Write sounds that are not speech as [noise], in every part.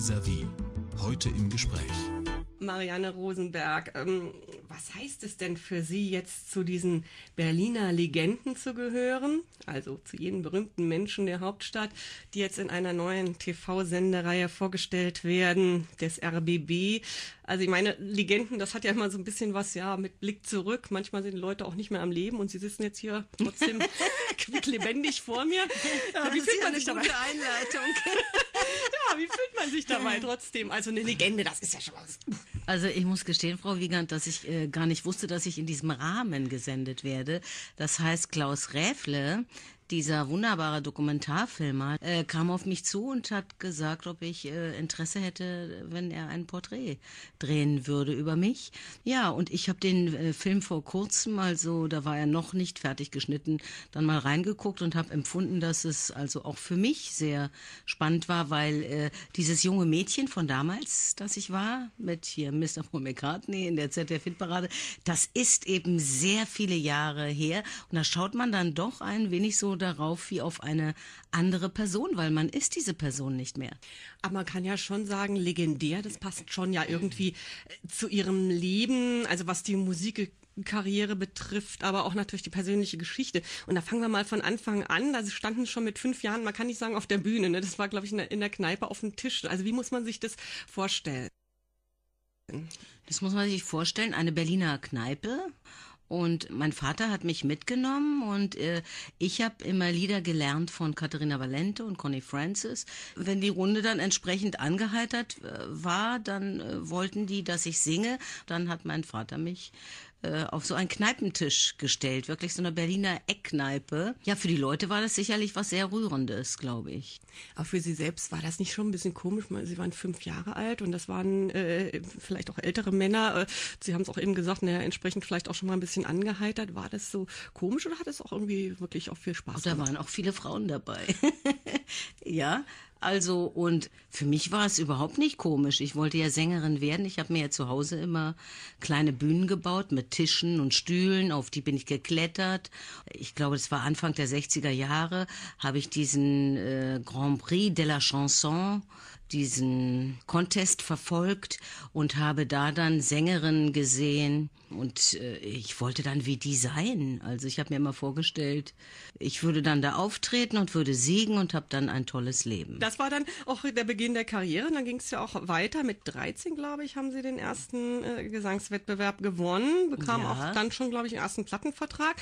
vis-à-vis. -vis. Heute im Gespräch. Marianne Rosenberg, ähm, was heißt es denn für Sie jetzt zu diesen Berliner Legenden zu gehören? Also zu jenen berühmten Menschen der Hauptstadt, die jetzt in einer neuen TV-Sendereihe vorgestellt werden, des RBB. Also ich meine, Legenden, das hat ja immer so ein bisschen was, ja, mit Blick zurück. Manchmal sind Leute auch nicht mehr am Leben und sie sitzen jetzt hier trotzdem quicklebendig [laughs] [laughs] vor mir. Ja, Wie fühlt man sich dabei? Einleitung. [laughs] wie fühlt man sich dabei trotzdem? Also eine Legende, das ist ja schon was. Also ich muss gestehen, Frau Wiegand, dass ich äh, gar nicht wusste, dass ich in diesem Rahmen gesendet werde. Das heißt, Klaus Räfle, dieser wunderbare Dokumentarfilmer, äh, kam auf mich zu und hat gesagt, ob ich äh, Interesse hätte, wenn er ein Porträt drehen würde über mich. Ja, und ich habe den äh, Film vor kurzem, also da war er noch nicht fertig geschnitten, dann mal reingeguckt und habe empfunden, dass es also auch für mich sehr spannend war, weil äh, dieses junge Mädchen von damals, das ich war, mit hier Mr. Paul McCartney in der ZDF-Parade, das ist eben sehr viele Jahre her und da schaut man dann doch ein wenig so darauf wie auf eine andere Person, weil man ist diese Person nicht mehr. Aber man kann ja schon sagen, legendär, das passt schon ja irgendwie äh, zu ihrem Leben, also was die Musik Karriere betrifft, aber auch natürlich die persönliche Geschichte. Und da fangen wir mal von Anfang an. Also standen schon mit fünf Jahren, man kann nicht sagen auf der Bühne, ne? das war, glaube ich, in der, in der Kneipe auf dem Tisch. Also wie muss man sich das vorstellen? Das muss man sich vorstellen, eine Berliner Kneipe. Und mein Vater hat mich mitgenommen und äh, ich habe immer Lieder gelernt von Katharina Valente und Connie Francis. Wenn die Runde dann entsprechend angeheitert äh, war, dann äh, wollten die, dass ich singe. Dann hat mein Vater mich äh, äh, auf so einen Kneipentisch gestellt, wirklich so eine Berliner Eckkneipe. Ja, für die Leute war das sicherlich was sehr Rührendes, glaube ich. Aber für sie selbst war das nicht schon ein bisschen komisch. Sie waren fünf Jahre alt und das waren äh, vielleicht auch ältere Männer. Äh, sie haben es auch eben gesagt, naja, entsprechend vielleicht auch schon mal ein bisschen angeheitert. War das so komisch oder hat es auch irgendwie wirklich auch viel Spaß gemacht? Da waren auch viele Frauen dabei. [laughs] ja, also und für mich war es überhaupt nicht komisch. Ich wollte ja Sängerin werden. Ich habe mir ja zu Hause immer kleine Bühnen gebaut mit Tischen und Stühlen, auf die bin ich geklettert. Ich glaube, das war Anfang der 60er Jahre, habe ich diesen äh, Grand Prix de la Chanson diesen Contest verfolgt und habe da dann Sängerinnen gesehen und äh, ich wollte dann wie die sein. Also ich habe mir immer vorgestellt, ich würde dann da auftreten und würde siegen und habe dann ein tolles Leben. Das war dann auch der Beginn der Karriere. Und dann ging es ja auch weiter. Mit 13, glaube ich, haben Sie den ersten äh, Gesangswettbewerb gewonnen, bekamen ja. auch dann schon, glaube ich, den ersten Plattenvertrag.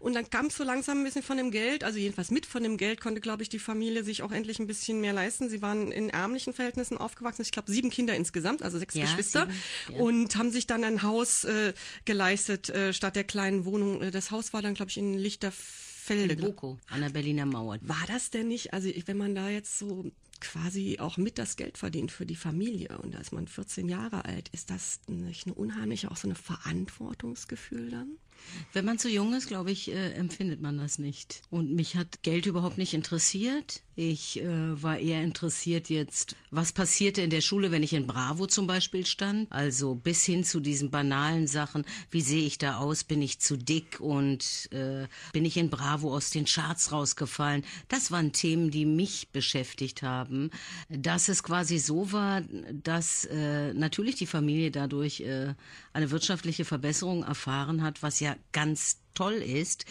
Und dann kam es so langsam ein bisschen von dem Geld, also jedenfalls mit von dem Geld konnte, glaube ich, die Familie sich auch endlich ein bisschen mehr leisten. Sie waren in ärmlichen ärmlichen Verhältnissen aufgewachsen. Ich glaube, sieben Kinder insgesamt, also sechs ja, Geschwister. Sieben, ja. Und haben sich dann ein Haus äh, geleistet, äh, statt der kleinen Wohnung. Äh, das Haus war dann, glaube ich, in Lichterfelde. In Boko, an der Berliner Mauer. War das denn nicht, also wenn man da jetzt so quasi auch mit das Geld verdient für die Familie und da ist man 14 Jahre alt, ist das nicht eine unheimliche, auch so eine Verantwortungsgefühl dann? Wenn man zu jung ist, glaube ich, äh, empfindet man das nicht. Und mich hat Geld überhaupt nicht interessiert. Ich äh, war eher interessiert jetzt, was passierte in der Schule, wenn ich in Bravo zum Beispiel stand. Also bis hin zu diesen banalen Sachen, wie sehe ich da aus, bin ich zu dick und äh, bin ich in Bravo aus den Charts rausgefallen. Das waren Themen, die mich beschäftigt haben. Dass es quasi so war, dass äh, natürlich die Familie dadurch äh, eine wirtschaftliche Verbesserung erfahren hat, was ja ganz toll ist,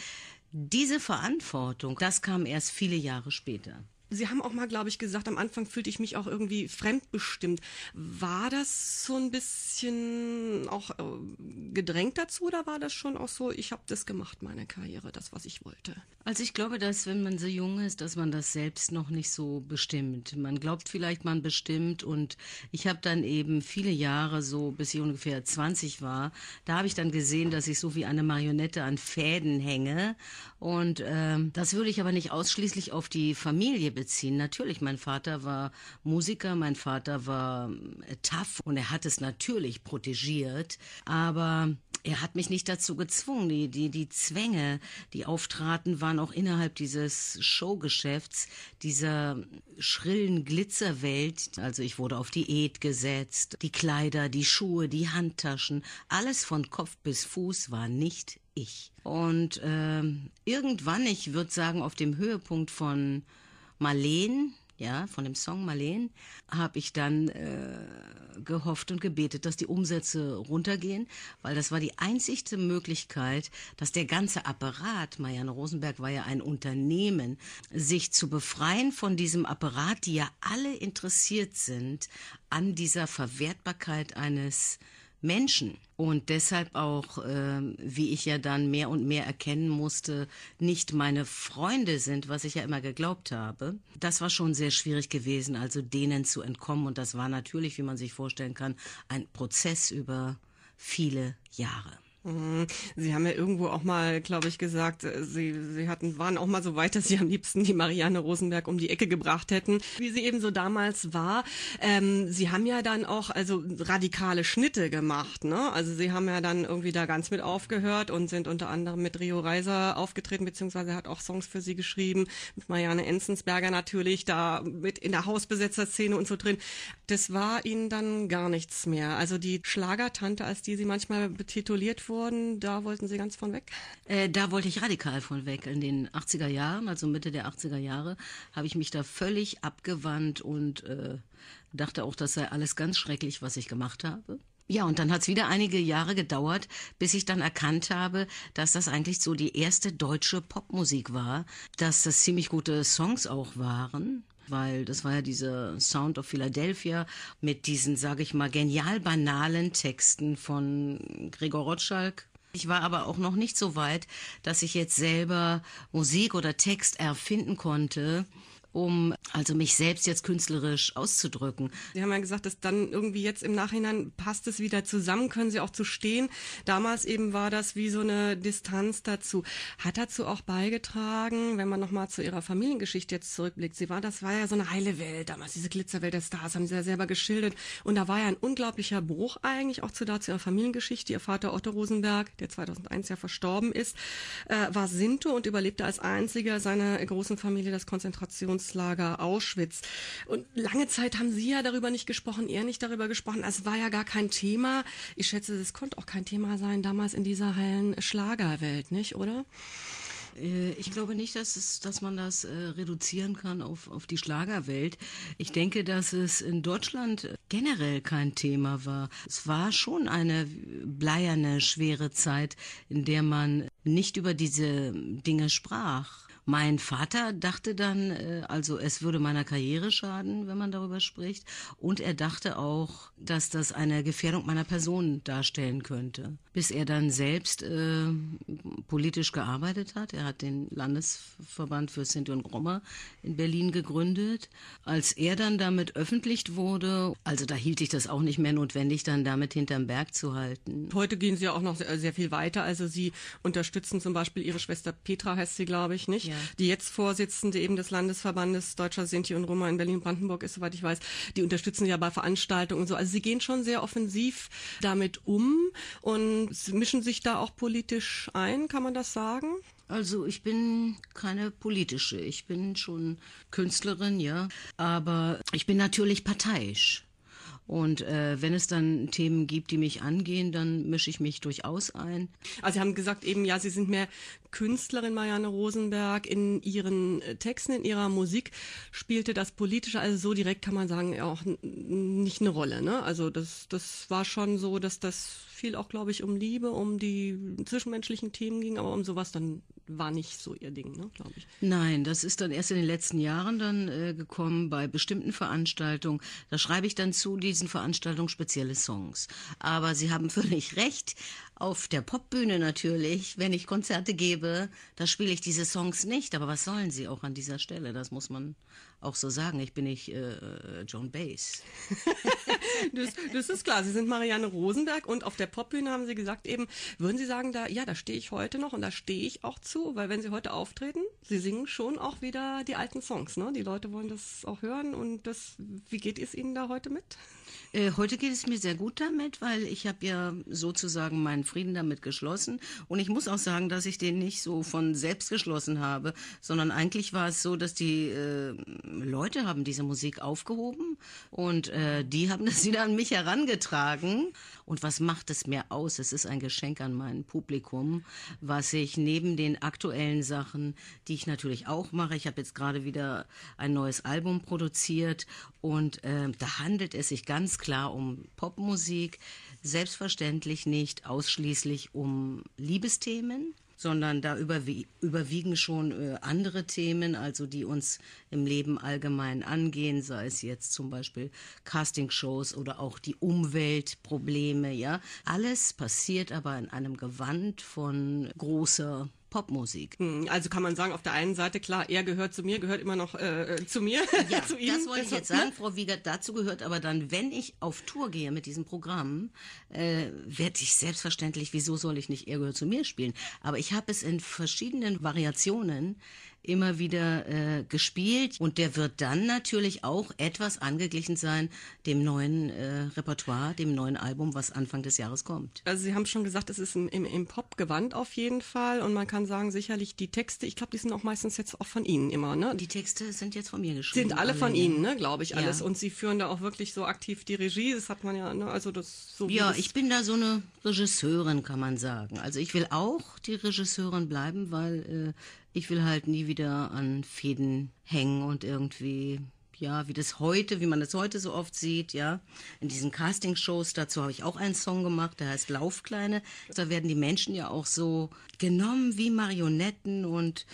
diese Verantwortung, das kam erst viele Jahre später. Sie haben auch mal, glaube ich, gesagt, am Anfang fühlte ich mich auch irgendwie fremdbestimmt. War das so ein bisschen auch äh, gedrängt dazu oder war das schon auch so, ich habe das gemacht, meine Karriere, das, was ich wollte? Also ich glaube, dass wenn man so jung ist, dass man das selbst noch nicht so bestimmt. Man glaubt vielleicht, man bestimmt und ich habe dann eben viele Jahre, so bis ich ungefähr 20 war, da habe ich dann gesehen, dass ich so wie eine Marionette an Fäden hänge und ähm, das würde ich aber nicht ausschließlich auf die Familie beziehen beziehen. Natürlich, mein Vater war Musiker, mein Vater war ähm, tough und er hat es natürlich protegiert, aber er hat mich nicht dazu gezwungen. Die, die, die Zwänge, die auftraten, waren auch innerhalb dieses Showgeschäfts, dieser schrillen Glitzerwelt. Also ich wurde auf Diät gesetzt, die Kleider, die Schuhe, die Handtaschen, alles von Kopf bis Fuß war nicht ich. Und äh, irgendwann, ich würde sagen, auf dem Höhepunkt von Marleen, ja, von dem Song Marleen, habe ich dann äh, gehofft und gebetet, dass die Umsätze runtergehen, weil das war die einzigste Möglichkeit, dass der ganze Apparat, Marianne Rosenberg war ja ein Unternehmen, sich zu befreien von diesem Apparat, die ja alle interessiert sind an dieser Verwertbarkeit eines Menschen. Und deshalb auch, äh, wie ich ja dann mehr und mehr erkennen musste, nicht meine Freunde sind, was ich ja immer geglaubt habe. Das war schon sehr schwierig gewesen, also denen zu entkommen. Und das war natürlich, wie man sich vorstellen kann, ein Prozess über viele Jahre. Mhm. Sie haben ja irgendwo auch mal, glaube ich, gesagt, äh, Sie, Sie hatten, waren auch mal so weit, [laughs] dass Sie am liebsten die Marianne Rosenberg um die Ecke gebracht hätten, wie sie eben so damals war. Ähm, Sie haben ja dann auch also radikale Schnitte gemacht, ne? Also Sie haben ja dann irgendwie da ganz mit aufgehört und sind unter anderem mit Rio Reiser aufgetreten, beziehungsweise hat auch Songs für Sie geschrieben, mit Marianne Enzensberger natürlich, da mit in der Hausbesetzerszene und so drin. Das war Ihnen dann gar nichts mehr. Also die Schlagertante, als die Sie manchmal betituliert wurden, da wollten Sie ganz von weg? Äh, da wollte ich radikal von weg. In den 80er Jahren, also Mitte der 80er Jahre, habe ich mich da völlig abgewandt und äh, dachte auch, das sei alles ganz schrecklich, was ich gemacht habe. Ja, und dann hat es wieder einige Jahre gedauert, bis ich dann erkannt habe, dass das eigentlich so die erste deutsche Popmusik war, dass das ziemlich gute Songs auch waren weil das war ja diese Sound of Philadelphia mit diesen, sage ich mal, genial banalen Texten von Gregor Rotschalk. Ich war aber auch noch nicht so weit, dass ich jetzt selber Musik oder Text erfinden konnte um also mich selbst jetzt künstlerisch auszudrücken. Sie haben ja gesagt, dass dann irgendwie jetzt im Nachhinein passt es wieder zusammen, können Sie auch zu stehen. Damals eben war das wie so eine Distanz dazu. Hat dazu auch beigetragen, wenn man nochmal zu Ihrer Familiengeschichte jetzt zurückblickt. Sie war, das war ja so eine heile Welt damals, diese Glitzerwelt der Stars, haben Sie ja selber geschildert. Und da war ja ein unglaublicher Bruch eigentlich auch zu da, Ihrer Familiengeschichte. Ihr Vater Otto Rosenberg, der 2001 ja verstorben ist, äh, war Sinto und überlebte als einziger seiner großen Familie das Konzentrations Konzentrationslager Auschwitz. Und lange Zeit haben Sie ja darüber nicht gesprochen, eher nicht darüber gesprochen. Es war ja gar kein Thema. Ich schätze, es konnte auch kein Thema sein damals in dieser heilen Schlagerwelt, nicht, oder? Äh, ich glaube nicht, dass, es, dass man das äh, reduzieren kann auf, auf die Schlagerwelt. Ich denke, dass es in Deutschland äh, generell kein Thema war. Es war schon eine bleierne, schwere Zeit, in der man nicht über diese Dinge sprach. Mein Vater dachte dann, äh, also es würde meiner Karriere schaden, wenn man darüber spricht. Und er dachte auch, dass das eine Gefährdung meiner Person darstellen könnte. Bis er dann selbst äh, politisch gearbeitet hat. Er hat den Landesverband für Sinti und Roma in Berlin gegründet. Als er dann damit öffentlich wurde, also da hielt ich das auch nicht mehr notwendig, dann damit hinterm Berg zu halten. Heute gehen Sie ja auch noch sehr, äh, sehr viel weiter. Also Sie unterstützen zum Beispiel Ihre Schwester Petra, heißt sie, glaube ich, nicht? Ja. Die jetzt Vorsitzende eben des Landesverbandes Deutscher Sinti und Roma in Berlin-Brandenburg ist, soweit ich weiß, die unterstützen ja bei Veranstaltungen und so. Also sie gehen schon sehr offensiv damit um und mischen sich da auch politisch ein, kann man das sagen? Also ich bin keine politische, ich bin schon Künstlerin, ja, aber ich bin natürlich parteiisch. Und äh, wenn es dann Themen gibt, die mich angehen, dann mische ich mich durchaus ein. Also Sie haben gesagt eben, ja, Sie sind mehr Künstlerin Marianne Rosenberg. In Ihren äh, Texten, in Ihrer Musik spielte das Politische, also so direkt kann man sagen, auch nicht eine Rolle. Ne? Also das, das war schon so, dass das viel auch, glaube ich, um Liebe, um die zwischenmenschlichen Themen ging, aber um sowas dann war nicht so ihr Ding, ne, glaube ich. Nein, das ist dann erst in den letzten Jahren dann äh, gekommen bei bestimmten Veranstaltungen. Da schreibe ich dann zu diesen Veranstaltungen spezielle Songs. Aber Sie haben [laughs] völlig recht. Auf der Popbühne natürlich, wenn ich Konzerte gebe, da spiele ich diese Songs nicht. Aber was sollen sie auch an dieser Stelle? Das muss man auch so sagen, ich bin nicht äh, äh Joan Baez. [laughs] das, das, ist klar. Sie sind Marianne Rosenberg und auf der Popbühne haben Sie gesagt eben, würden Sie sagen, da ja, da stehe ich heute noch und da stehe ich auch zu, weil wenn Sie heute auftreten, Sie singen schon auch wieder die alten Songs, ne? Die Leute wollen das auch hören und das. Wie geht es Ihnen da heute mit? Äh, heute geht es mir sehr gut damit, weil ich habe ja sozusagen meinen Frieden damit geschlossen und ich muss auch sagen, dass ich den nicht so von selbst geschlossen habe, sondern eigentlich war es so, dass die äh, Leute haben diese Musik aufgehoben und äh, die haben [laughs] das wieder an mich herangetragen. Und was macht es mir aus? Es ist ein Geschenk an mein Publikum, was ich neben den aktuellen Sachen, die ich natürlich auch mache, ich habe jetzt gerade wieder ein neues Album produziert und äh, da handelt es sich ganz klar um Popmusik, selbstverständlich nicht ausschließlich um Liebesthemen sondern da überwie überwiegen schon äh, andere Themen, also die uns im Leben allgemein angehen, sei es jetzt zum Beispiel Castingshows oder auch die Umweltprobleme, ja. Alles passiert aber in einem Gewand von großer Popmusik. Hm, also kann man sagen, auf der einen Seite, klar, er gehört zu mir, gehört immer noch äh, zu mir. [laughs] Ja, zu ihm. das wollte ich [laughs] jetzt sagen, Frau Wiegert, dazu gehört aber dann, wenn ich auf Tour gehe mit diesem Programm, äh, werde ich selbstverständlich, wieso soll ich nicht er gehört zu mir spielen? Aber ich habe es in verschiedenen Variationen immer wieder äh, gespielt. Und der wird dann natürlich auch etwas angeglichen sein dem neuen äh, Repertoire, dem neuen Album, was Anfang des Jahres kommt. Also Sie haben schon gesagt, es ist im, im, im Pop-Gewand auf jeden Fall. Und man kann sagen, sicherlich die Texte, ich glaube, die sind auch meistens jetzt auch von Ihnen immer, ne? Die Texte sind jetzt von mir geschrieben. Sind alle, alle von Ihnen, ne? Glaube ich, alles. Ja. Und Sie führen da auch wirklich so aktiv die Regie. Das hat man ja, ne? Also das so. Ja, ich bin da so eine Regisseurin, kann man sagen. Also ich will auch die Regisseurin bleiben, weil äh, ich will halt nie wieder an Fäden hängen und irgendwie ja, wie das heute, wie man das heute so oft sieht, ja, in diesen Castingshows, dazu habe ich auch einen Song gemacht, der heißt Laufkleine. Da werden die Menschen ja auch so genommen wie Marionetten und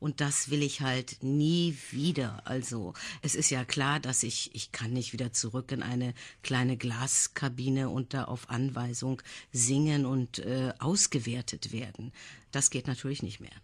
und das will ich halt nie wieder. Also, es ist ja klar, dass ich ich kann nicht wieder zurück in eine kleine Glaskabine und da auf Anweisung singen und äh, ausgewertet werden. Das geht natürlich nicht mehr.